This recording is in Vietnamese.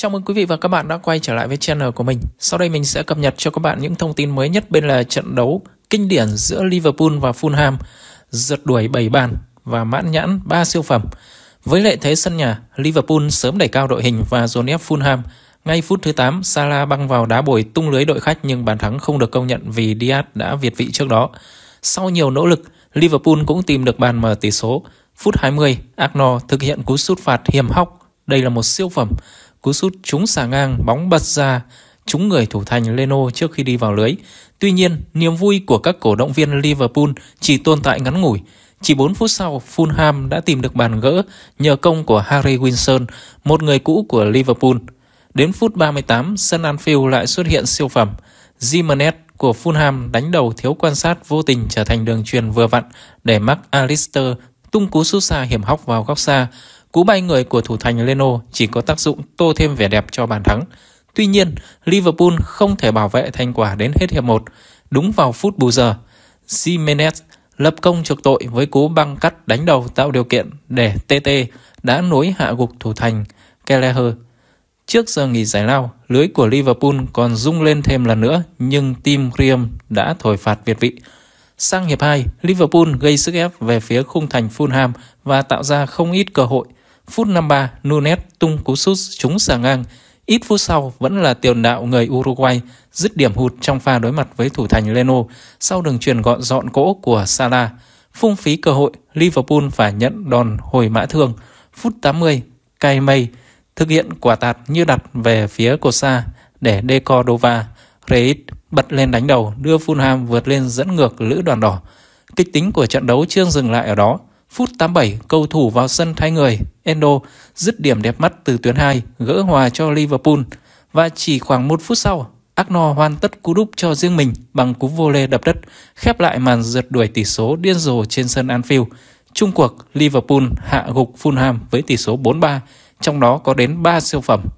Chào mừng quý vị và các bạn đã quay trở lại với channel của mình. Sau đây mình sẽ cập nhật cho các bạn những thông tin mới nhất bên là trận đấu kinh điển giữa Liverpool và Fulham, rượt đuổi 7 bàn và mãn nhãn 3 siêu phẩm. Với lợi thế sân nhà, Liverpool sớm đẩy cao đội hình và dồn ép Fulham. Ngay phút thứ 8, Salah băng vào đá bồi tung lưới đội khách nhưng bàn thắng không được công nhận vì Diaz đã việt vị trước đó. Sau nhiều nỗ lực, Liverpool cũng tìm được bàn mở tỷ số. Phút 20, Agno thực hiện cú sút phạt hiểm hóc. Đây là một siêu phẩm cú sút trúng xà ngang bóng bật ra trúng người thủ thành Leno trước khi đi vào lưới. Tuy nhiên, niềm vui của các cổ động viên Liverpool chỉ tồn tại ngắn ngủi. Chỉ 4 phút sau, Fulham đã tìm được bàn gỡ nhờ công của Harry Wilson, một người cũ của Liverpool. Đến phút 38, sân Anfield lại xuất hiện siêu phẩm. Jimenez của Fulham đánh đầu thiếu quan sát vô tình trở thành đường truyền vừa vặn để Mark Alistair tung cú sút xa hiểm hóc vào góc xa. Cú bay người của thủ thành Leno chỉ có tác dụng tô thêm vẻ đẹp cho bàn thắng. Tuy nhiên, Liverpool không thể bảo vệ thành quả đến hết hiệp 1. Đúng vào phút bù giờ, Jimenez lập công trục tội với cú băng cắt đánh đầu tạo điều kiện để TT đã nối hạ gục thủ thành Kelleher. Trước giờ nghỉ giải lao, lưới của Liverpool còn rung lên thêm lần nữa nhưng team Riem đã thổi phạt Việt vị. Sang hiệp 2, Liverpool gây sức ép về phía khung thành Fulham và tạo ra không ít cơ hội. Phút 53, Nunes tung cú sút trúng xà ngang. Ít phút sau vẫn là tiền đạo người Uruguay dứt điểm hụt trong pha đối mặt với thủ thành Leno sau đường truyền gọn dọn cỗ của Salah. Phung phí cơ hội, Liverpool phải nhận đòn hồi mã thương. Phút 80, Cai Mây thực hiện quả tạt như đặt về phía cột xa để Decordova. Reid bật lên đánh đầu đưa Fulham vượt lên dẫn ngược lữ đoàn đỏ. Kịch tính của trận đấu chưa dừng lại ở đó. Phút 87, cầu thủ vào sân thay người, Endo dứt điểm đẹp mắt từ tuyến 2, gỡ hòa cho Liverpool. Và chỉ khoảng 1 phút sau, Agno hoàn tất cú đúp cho riêng mình bằng cú vô lê đập đất, khép lại màn rượt đuổi tỷ số điên rồ trên sân Anfield. Chung cuộc, Liverpool hạ gục Fulham với tỷ số 4-3, trong đó có đến 3 siêu phẩm.